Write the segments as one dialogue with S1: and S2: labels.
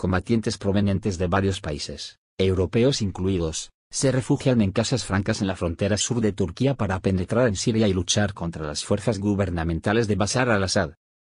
S1: combatientes provenientes de varios países, europeos incluidos, se refugian en casas francas en la frontera sur de Turquía para penetrar en Siria y luchar contra las fuerzas gubernamentales de Bashar al-Assad.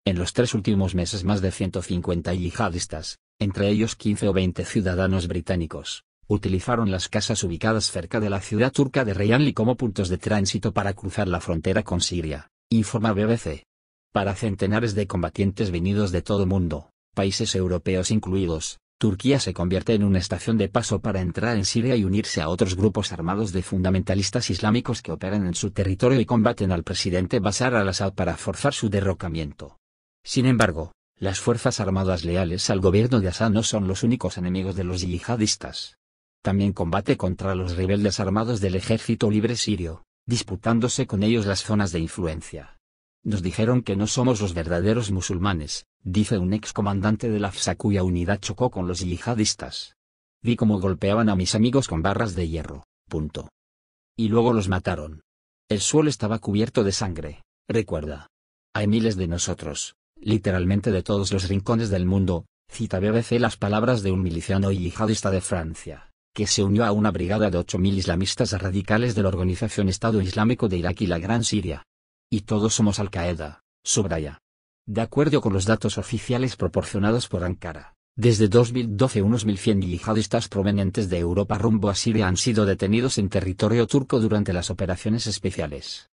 S1: En los tres últimos meses más de 150 yihadistas, entre ellos 15 o 20 ciudadanos británicos, utilizaron las casas ubicadas cerca de la ciudad turca de Reyanli como puntos de tránsito para cruzar la frontera con Siria, informa BBC. Para centenares de combatientes venidos de todo el mundo, países europeos incluidos, Turquía se convierte en una estación de paso para entrar en Siria y unirse a otros grupos armados de fundamentalistas islámicos que operan en su territorio y combaten al presidente Bashar al-Assad para forzar su derrocamiento. Sin embargo, las fuerzas armadas leales al gobierno de Assad no son los únicos enemigos de los yihadistas. También combate contra los rebeldes armados del ejército libre sirio, disputándose con ellos las zonas de influencia. Nos dijeron que no somos los verdaderos musulmanes, dice un ex comandante de la FSA cuya unidad chocó con los yihadistas. Vi cómo golpeaban a mis amigos con barras de hierro, punto. Y luego los mataron. El suelo estaba cubierto de sangre, recuerda. Hay miles de nosotros, literalmente de todos los rincones del mundo, cita BBC las palabras de un miliciano yihadista de Francia, que se unió a una brigada de 8.000 islamistas radicales de la Organización Estado Islámico de Irak y la Gran Siria, y todos somos Al-Qaeda, subraya. De acuerdo con los datos oficiales proporcionados por Ankara, desde 2012 unos 1.100 yihadistas provenientes de Europa rumbo a Siria han sido detenidos en territorio turco durante las operaciones especiales